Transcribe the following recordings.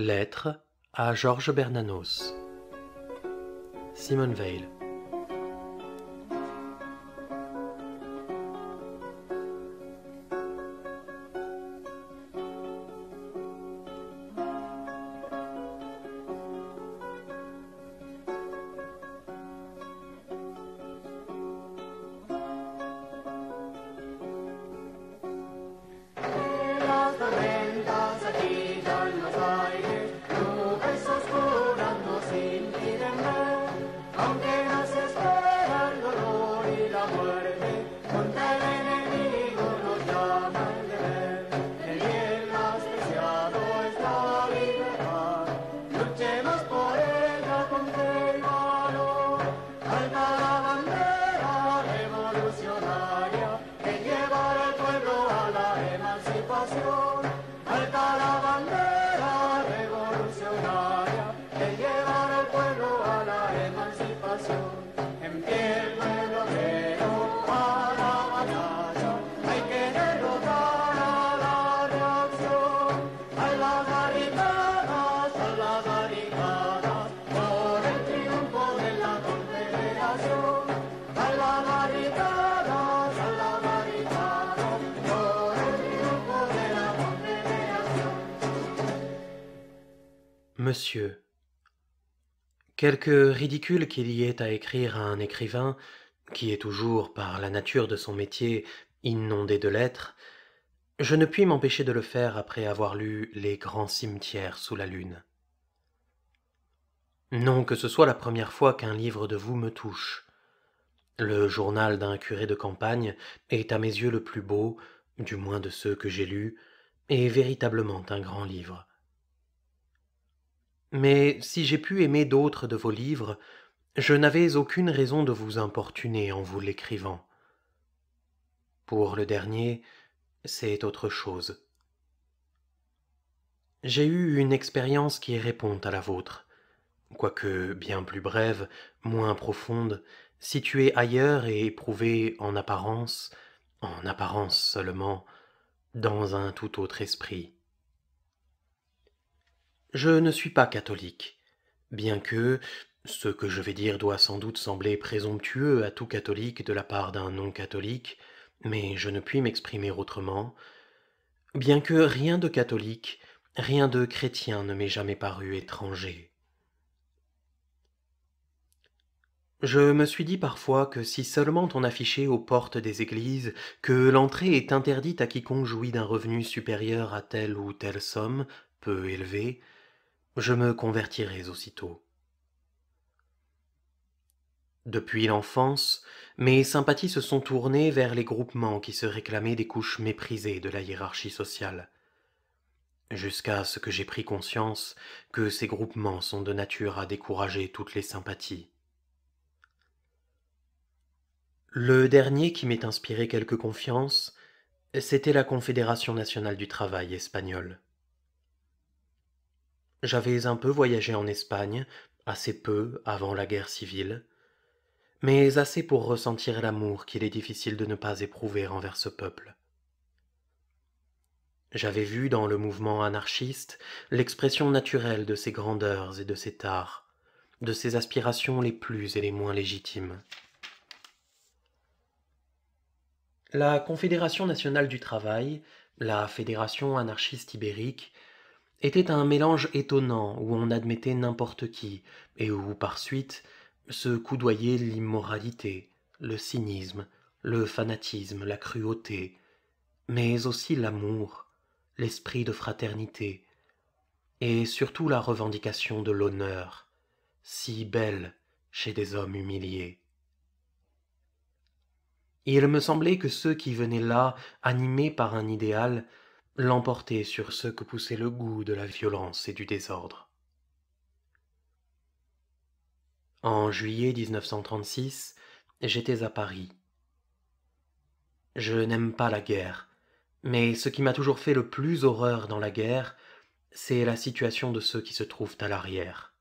Lettre à Georges Bernanos. Simone Veil. contará. monsieur. Quelque ridicule qu'il y ait à écrire à un écrivain, qui est toujours, par la nature de son métier, inondé de lettres, je ne puis m'empêcher de le faire après avoir lu Les grands cimetières sous la lune. Non que ce soit la première fois qu'un livre de vous me touche. Le journal d'un curé de campagne est à mes yeux le plus beau, du moins de ceux que j'ai lus, et véritablement un grand livre. Mais si j'ai pu aimer d'autres de vos livres, je n'avais aucune raison de vous importuner en vous l'écrivant. Pour le dernier, c'est autre chose. J'ai eu une expérience qui répond à la vôtre, quoique bien plus brève, moins profonde, située ailleurs et éprouvée en apparence, en apparence seulement, dans un tout autre esprit. Je ne suis pas catholique, bien que ce que je vais dire doit sans doute sembler présomptueux à tout catholique de la part d'un non-catholique, mais je ne puis m'exprimer autrement, bien que rien de catholique, rien de chrétien ne m'ait jamais paru étranger. Je me suis dit parfois que si seulement on affichait aux portes des églises que l'entrée est interdite à quiconque jouit d'un revenu supérieur à telle ou telle somme, peu élevée, je me convertirais aussitôt. Depuis l'enfance, mes sympathies se sont tournées vers les groupements qui se réclamaient des couches méprisées de la hiérarchie sociale, jusqu'à ce que j'ai pris conscience que ces groupements sont de nature à décourager toutes les sympathies. Le dernier qui m'ait inspiré quelque confiance, c'était la Confédération nationale du travail espagnole. J'avais un peu voyagé en Espagne, assez peu avant la guerre civile, mais assez pour ressentir l'amour qu'il est difficile de ne pas éprouver envers ce peuple. J'avais vu dans le mouvement anarchiste l'expression naturelle de ses grandeurs et de ses tards, de ses aspirations les plus et les moins légitimes. La Confédération nationale du travail, la Fédération anarchiste ibérique, était un mélange étonnant où on admettait n'importe qui, et où, par suite, se coudoyaient l'immoralité, le cynisme, le fanatisme, la cruauté, mais aussi l'amour, l'esprit de fraternité, et surtout la revendication de l'honneur, si belle chez des hommes humiliés. Il me semblait que ceux qui venaient là, animés par un idéal, l'emporter sur ce que poussait le goût de la violence et du désordre. En juillet 1936, j'étais à Paris. Je n'aime pas la guerre, mais ce qui m'a toujours fait le plus horreur dans la guerre, c'est la situation de ceux qui se trouvent à l'arrière.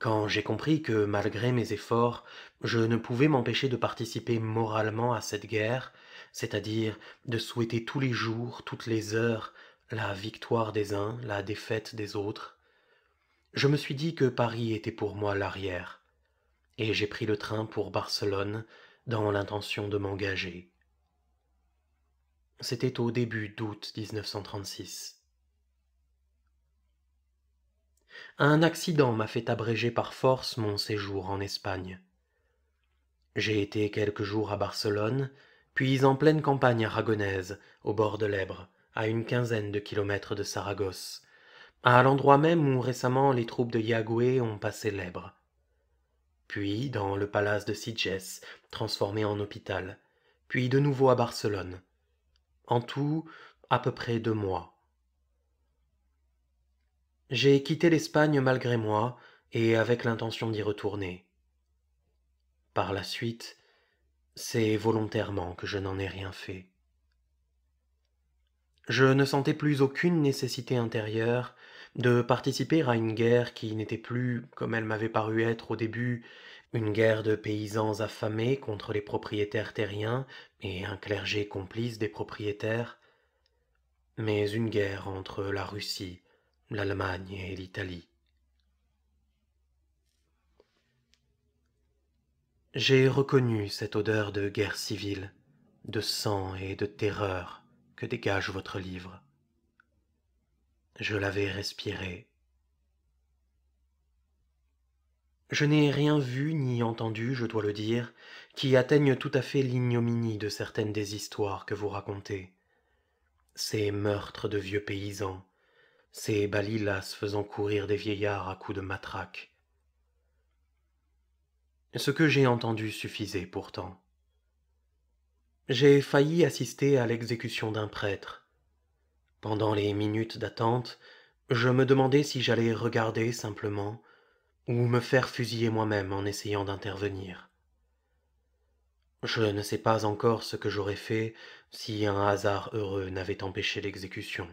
Quand j'ai compris que, malgré mes efforts, je ne pouvais m'empêcher de participer moralement à cette guerre, c'est-à-dire de souhaiter tous les jours, toutes les heures, la victoire des uns, la défaite des autres. Je me suis dit que Paris était pour moi l'arrière, et j'ai pris le train pour Barcelone dans l'intention de m'engager. C'était au début d'août 1936. Un accident m'a fait abréger par force mon séjour en Espagne. J'ai été quelques jours à Barcelone, puis en pleine campagne aragonaise, au bord de l'Èbre, à une quinzaine de kilomètres de Saragosse, à l'endroit même où récemment les troupes de Yagoué ont passé l'Èbre. Puis dans le palace de Sitges, transformé en hôpital, puis de nouveau à Barcelone. En tout, à peu près deux mois. J'ai quitté l'Espagne malgré moi et avec l'intention d'y retourner. Par la suite, c'est volontairement que je n'en ai rien fait. Je ne sentais plus aucune nécessité intérieure de participer à une guerre qui n'était plus, comme elle m'avait paru être au début, une guerre de paysans affamés contre les propriétaires terriens et un clergé complice des propriétaires, mais une guerre entre la Russie, l'Allemagne et l'Italie. J'ai reconnu cette odeur de guerre civile, de sang et de terreur que dégage votre livre. Je l'avais respirée. Je n'ai rien vu ni entendu, je dois le dire, qui atteigne tout à fait l'ignominie de certaines des histoires que vous racontez. Ces meurtres de vieux paysans, ces balilas faisant courir des vieillards à coups de matraque, ce que j'ai entendu suffisait pourtant. J'ai failli assister à l'exécution d'un prêtre. Pendant les minutes d'attente, je me demandais si j'allais regarder simplement ou me faire fusiller moi-même en essayant d'intervenir. Je ne sais pas encore ce que j'aurais fait si un hasard heureux n'avait empêché l'exécution.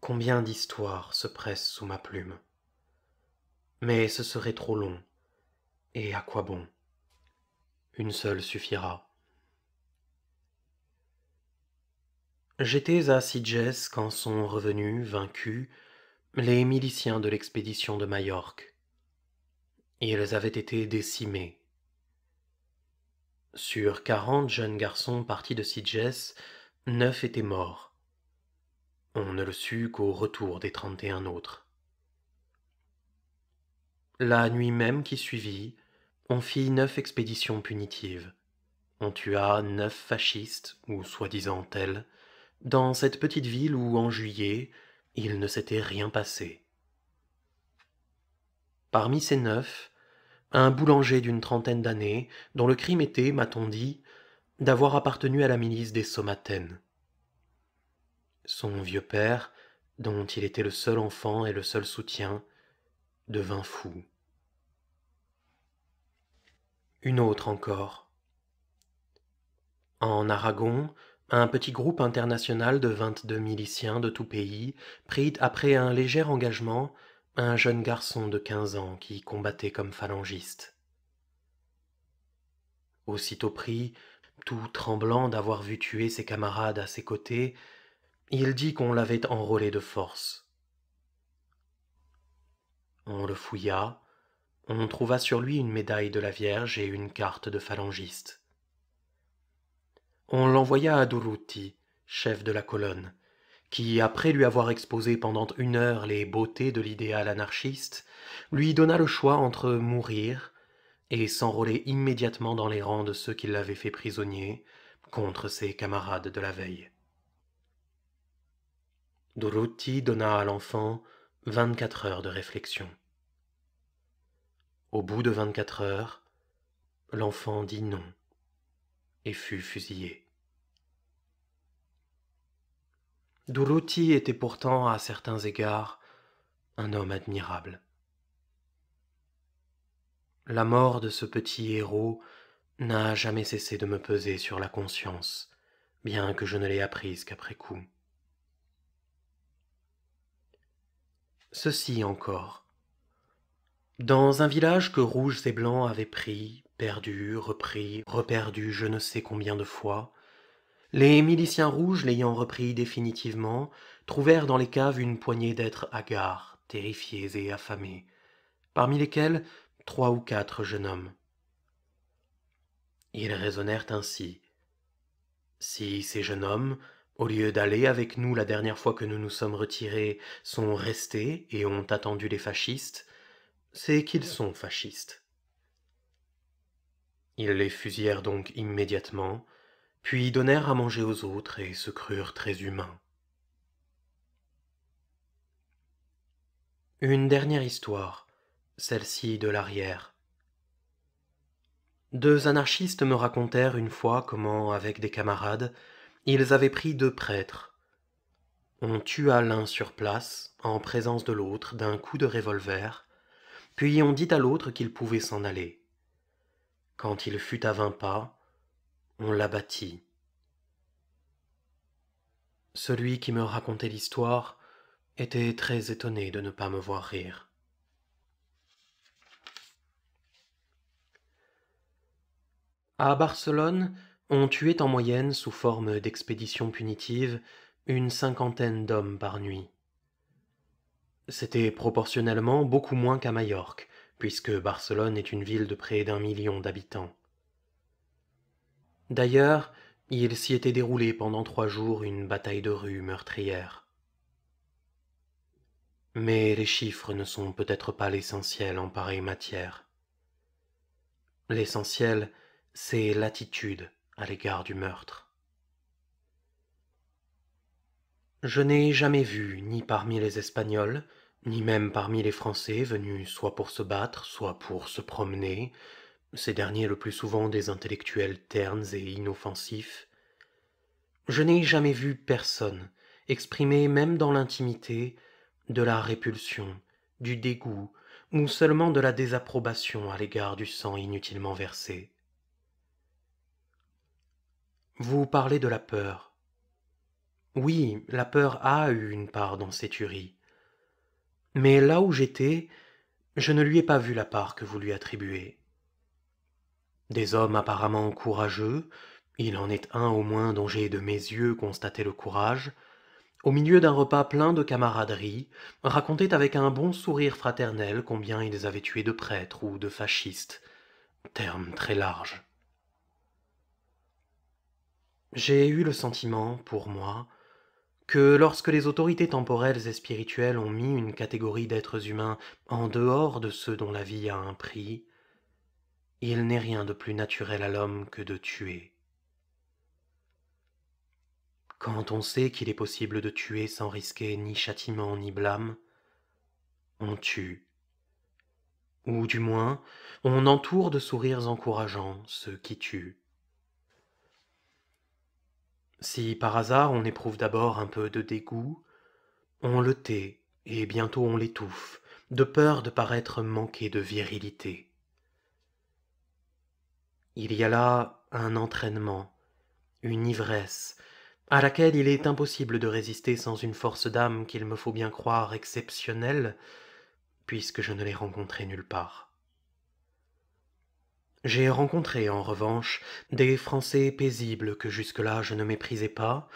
Combien d'histoires se pressent sous ma plume mais ce serait trop long. Et à quoi bon Une seule suffira. J'étais à Sidges quand sont revenus, vaincus, les miliciens de l'expédition de Majorque. Ils avaient été décimés. Sur quarante jeunes garçons partis de Sidges, neuf étaient morts. On ne le sut qu'au retour des trente et un autres. La nuit même qui suivit, on fit neuf expéditions punitives. On tua neuf fascistes, ou soi-disant tels, dans cette petite ville où, en juillet, il ne s'était rien passé. Parmi ces neuf, un boulanger d'une trentaine d'années, dont le crime était, m'a-t-on dit, d'avoir appartenu à la milice des Somatènes. Son vieux père, dont il était le seul enfant et le seul soutien, devint fou une autre encore. En Aragon, un petit groupe international de vingt-deux miliciens de tout pays prit, après un léger engagement, un jeune garçon de 15 ans qui combattait comme phalangiste. Aussitôt pris, tout tremblant d'avoir vu tuer ses camarades à ses côtés, il dit qu'on l'avait enrôlé de force. On le fouilla, on trouva sur lui une médaille de la Vierge et une carte de phalangiste. On l'envoya à Durruti, chef de la colonne, qui, après lui avoir exposé pendant une heure les beautés de l'idéal anarchiste, lui donna le choix entre mourir et s'enrôler immédiatement dans les rangs de ceux qui l'avaient fait prisonnier contre ses camarades de la veille. Durruti donna à l'enfant vingt-quatre heures de réflexion. Au bout de vingt-quatre heures, l'enfant dit non et fut fusillé. Durruti était pourtant, à certains égards, un homme admirable. La mort de ce petit héros n'a jamais cessé de me peser sur la conscience, bien que je ne l'ai apprise qu'après coup. Ceci encore. Dans un village que rouges et blancs avaient pris, perdu, repris, reperdu je ne sais combien de fois, les miliciens rouges l'ayant repris définitivement, trouvèrent dans les caves une poignée d'êtres hagards, terrifiés et affamés, parmi lesquels trois ou quatre jeunes hommes. Ils raisonnèrent ainsi. Si ces jeunes hommes, au lieu d'aller avec nous la dernière fois que nous nous sommes retirés, sont restés et ont attendu les fascistes, c'est qu'ils sont fascistes. Ils les fusillèrent donc immédiatement, puis donnèrent à manger aux autres et se crurent très humains. Une dernière histoire, celle-ci de l'arrière. Deux anarchistes me racontèrent une fois comment, avec des camarades, ils avaient pris deux prêtres. On tua l'un sur place, en présence de l'autre, d'un coup de revolver, puis on dit à l'autre qu'il pouvait s'en aller. Quand il fut à vingt pas, on l'abattit. Celui qui me racontait l'histoire était très étonné de ne pas me voir rire. À Barcelone, on tuait en moyenne, sous forme d'expéditions punitives, une cinquantaine d'hommes par nuit. C'était proportionnellement beaucoup moins qu'à Majorque, puisque Barcelone est une ville de près d'un million d'habitants. D'ailleurs, il s'y était déroulé pendant trois jours une bataille de rue meurtrière. Mais les chiffres ne sont peut-être pas l'essentiel en pareille matière. L'essentiel, c'est l'attitude à l'égard du meurtre. Je n'ai jamais vu, ni parmi les Espagnols, ni même parmi les Français venus soit pour se battre, soit pour se promener, ces derniers le plus souvent des intellectuels ternes et inoffensifs. Je n'ai jamais vu personne exprimer, même dans l'intimité, de la répulsion, du dégoût, ou seulement de la désapprobation à l'égard du sang inutilement versé. Vous parlez de la peur. Oui, la peur a eu une part dans ces tueries mais là où j'étais, je ne lui ai pas vu la part que vous lui attribuez. Des hommes apparemment courageux, il en est un au moins dont j'ai de mes yeux constaté le courage, au milieu d'un repas plein de camaraderie, racontaient avec un bon sourire fraternel combien ils avaient tué de prêtres ou de fascistes, terme très large. J'ai eu le sentiment, pour moi, que lorsque les autorités temporelles et spirituelles ont mis une catégorie d'êtres humains en dehors de ceux dont la vie a un prix, il n'est rien de plus naturel à l'homme que de tuer. Quand on sait qu'il est possible de tuer sans risquer ni châtiment ni blâme, on tue. Ou du moins, on entoure de sourires encourageants ceux qui tuent. Si par hasard on éprouve d'abord un peu de dégoût, on le tait et bientôt on l'étouffe, de peur de paraître manquer de virilité. Il y a là un entraînement, une ivresse, à laquelle il est impossible de résister sans une force d'âme qu'il me faut bien croire exceptionnelle, puisque je ne l'ai rencontrée nulle part. J'ai rencontré en revanche des Français paisibles que jusque-là je ne méprisais pas,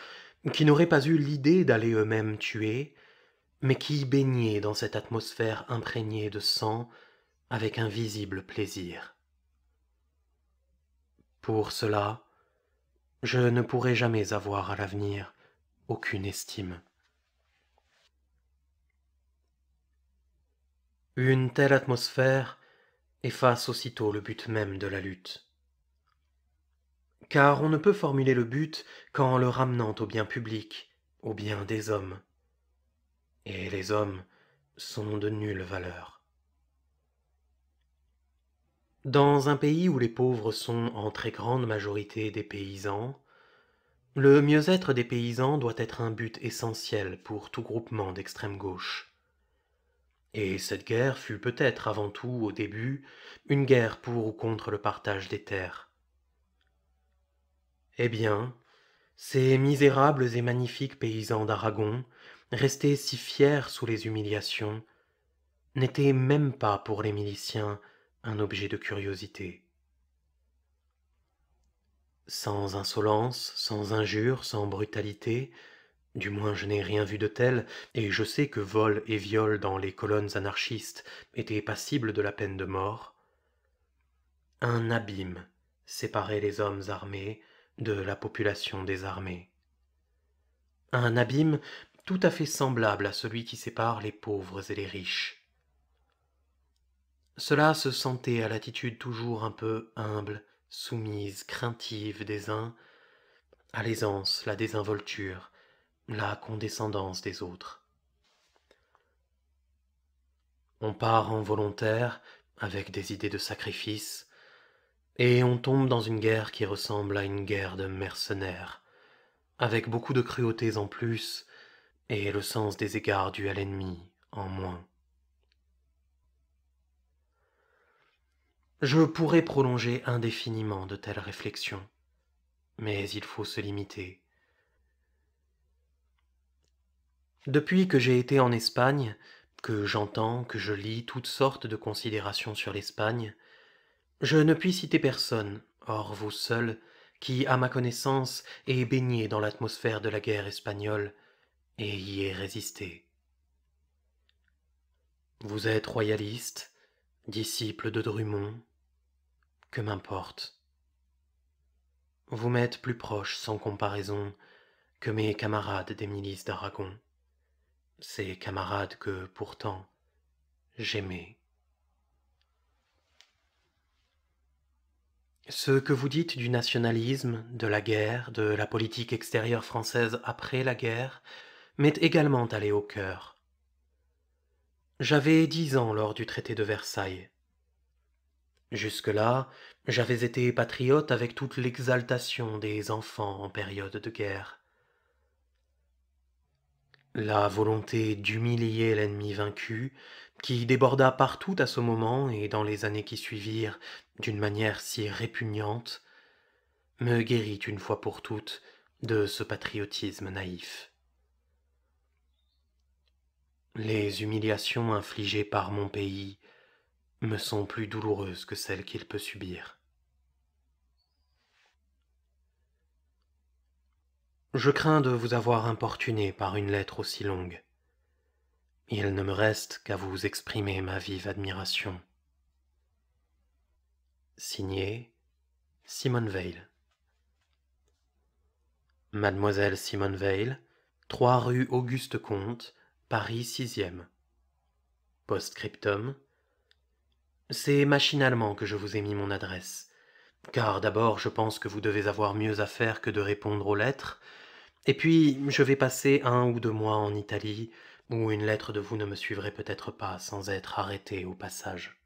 qui n'auraient pas eu l'idée d'aller eux-mêmes tuer, mais qui baignaient dans cette atmosphère imprégnée de sang avec un visible plaisir. Pour cela, je ne pourrai jamais avoir à l'avenir aucune estime. Une telle atmosphère efface aussitôt le but même de la lutte. Car on ne peut formuler le but qu'en le ramenant au bien public, au bien des hommes. Et les hommes sont de nulle valeur. Dans un pays où les pauvres sont en très grande majorité des paysans, le mieux-être des paysans doit être un but essentiel pour tout groupement d'extrême gauche. Et cette guerre fut peut-être avant tout, au début, une guerre pour ou contre le partage des terres. Eh bien, ces misérables et magnifiques paysans d'Aragon, restés si fiers sous les humiliations, n'étaient même pas pour les miliciens un objet de curiosité. Sans insolence, sans injure, sans brutalité, du moins je n'ai rien vu de tel, et je sais que vol et viol dans les colonnes anarchistes étaient passibles de la peine de mort. Un abîme séparait les hommes armés de la population désarmée. Un abîme tout à fait semblable à celui qui sépare les pauvres et les riches. Cela se sentait à l'attitude toujours un peu humble, soumise, craintive des uns, à l'aisance, la désinvolture, la condescendance des autres. On part en volontaire avec des idées de sacrifice, et on tombe dans une guerre qui ressemble à une guerre de mercenaires, avec beaucoup de cruautés en plus, et le sens des égards dus à l'ennemi en moins. Je pourrais prolonger indéfiniment de telles réflexions, mais il faut se limiter Depuis que j'ai été en Espagne, que j'entends, que je lis toutes sortes de considérations sur l'Espagne, je ne puis citer personne, hors vous seul, qui, à ma connaissance, est baigné dans l'atmosphère de la guerre espagnole et y ait résisté. Vous êtes royaliste, disciple de Drummond, que m'importe. Vous m'êtes plus proche sans comparaison que mes camarades des milices d'Aragon ces camarades que pourtant j'aimais. Ce que vous dites du nationalisme, de la guerre, de la politique extérieure française après la guerre, m'est également allé au cœur. J'avais dix ans lors du traité de Versailles. Jusque-là, j'avais été patriote avec toute l'exaltation des enfants en période de guerre. La volonté d'humilier l'ennemi vaincu, qui déborda partout à ce moment et dans les années qui suivirent d'une manière si répugnante, me guérit une fois pour toutes de ce patriotisme naïf. Les humiliations infligées par mon pays me sont plus douloureuses que celles qu'il peut subir. Je crains de vous avoir importuné par une lettre aussi longue. Il ne me reste qu'à vous exprimer ma vive admiration. Signé Simone Veil. Mademoiselle Simone Veil, 3 rue Auguste Comte, Paris 6e. post C'est machinalement que je vous ai mis mon adresse, car d'abord je pense que vous devez avoir mieux à faire que de répondre aux lettres, et puis, je vais passer un ou deux mois en Italie, où une lettre de vous ne me suivrait peut-être pas sans être arrêtée au passage.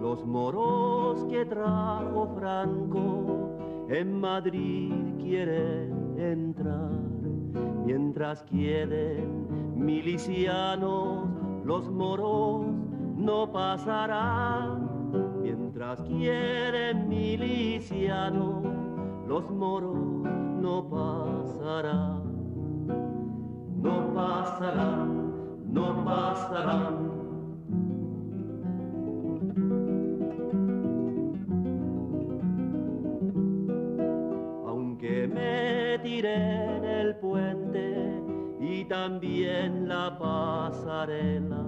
Los moros que trajo Franco en Madrid quieren entrar. mientras quieren milicianos, los moros no pasarán, mientras quieren milicianos, los moros no pasarán, no pasarán, no pasarán. en la pasarela,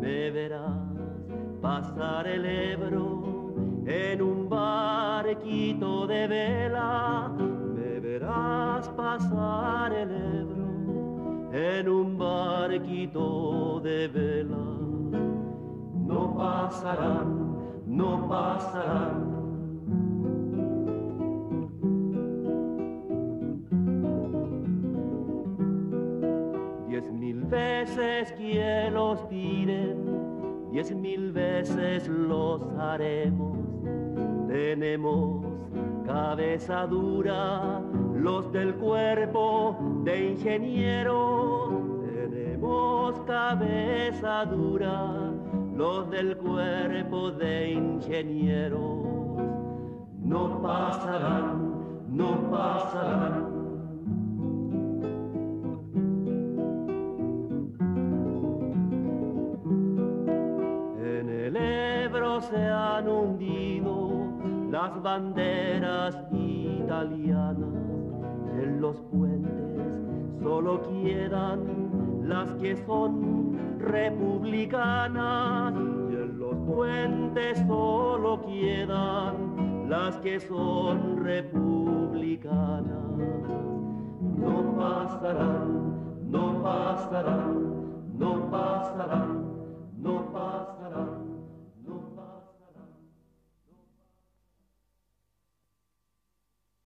me verás pasar el Ebro en un barquito de vela, me verás pasar el Ebro en un barquito de vela. No pasarán, no pasarán quien los tiren, diez mil veces los haremos. Tenemos cabeza dura, los del cuerpo de ingeniero. Tenemos cabeza dura, los del cuerpo de ingenieros. No pasarán, no pasarán se han hundido las banderas italianas. En los puentes solo quedan las que son republicanas. Y en los puentes solo quedan las que son republicanas. No pasarán, no pasarán, no pasarán, no pasarán.